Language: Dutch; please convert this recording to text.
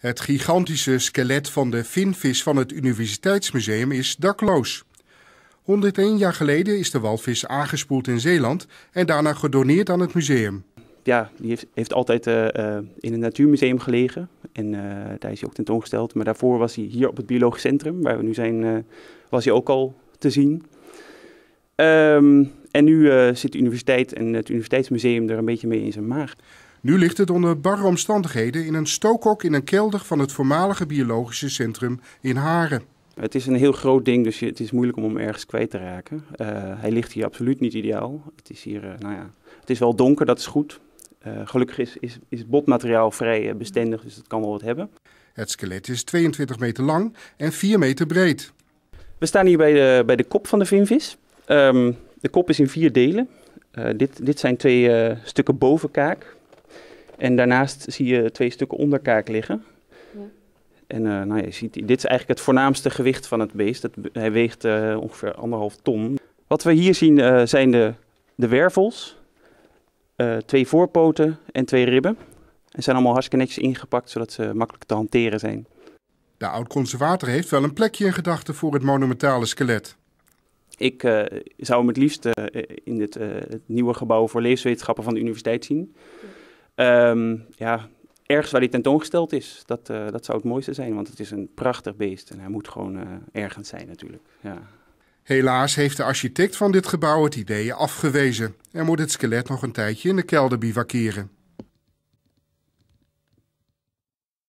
Het gigantische skelet van de vinvis van het Universiteitsmuseum is dakloos. 101 jaar geleden is de walvis aangespoeld in Zeeland en daarna gedoneerd aan het museum. Ja, die heeft, heeft altijd eh, eh, in het Natuurmuseum gelegen en eh, daar is hij ook tentoongesteld. Maar daarvoor was hij hier op het Biologisch Centrum, waar we nu zijn, was hij ook al te zien. Ehm, en nu zit de universiteit en het Universiteitsmuseum er een beetje mee in zijn maag. Nu ligt het onder barre omstandigheden in een stookhok in een kelder van het voormalige biologische centrum in Haren. Het is een heel groot ding, dus het is moeilijk om hem ergens kwijt te raken. Eh, hij ligt hier absoluut niet ideaal. Het is hier, eh, nou ja, het is wel donker, dat is goed. Eh, gelukkig is, is, is botmateriaal vrij bestendig, dus dat kan wel wat hebben. Het skelet is 22 meter lang en 4 meter breed. We staan hier bij de, bij de kop van de vinvis. Ehm, de kop is in vier delen. dit, dit zijn twee stukken bovenkaak. En daarnaast zie je twee stukken onderkaak liggen. En uh, nou, je ziet, dit is eigenlijk het voornaamste gewicht van het beest. Dat, hij weegt eh, ongeveer anderhalf ton. Wat we hier zien eh, zijn de, de wervels, twee voorpoten en twee ribben. En zijn allemaal hartstikke netjes ingepakt, zodat ze makkelijk te hanteren zijn. De oud-conservator heeft wel een plekje in gedachten voor het monumentale skelet. Ik zou hem het liefst in dit, het nieuwe gebouw voor leefwetenschappen van de universiteit zien. Ehm, ja, ergens waar hij tentoongesteld is, dat, eh, dat zou het mooiste zijn. Want het is een prachtig beest en hij moet gewoon uh, ergens zijn natuurlijk. Ja. Helaas heeft de architect van dit gebouw het idee afgewezen en moet het skelet nog een tijdje in de kelder bivakeren.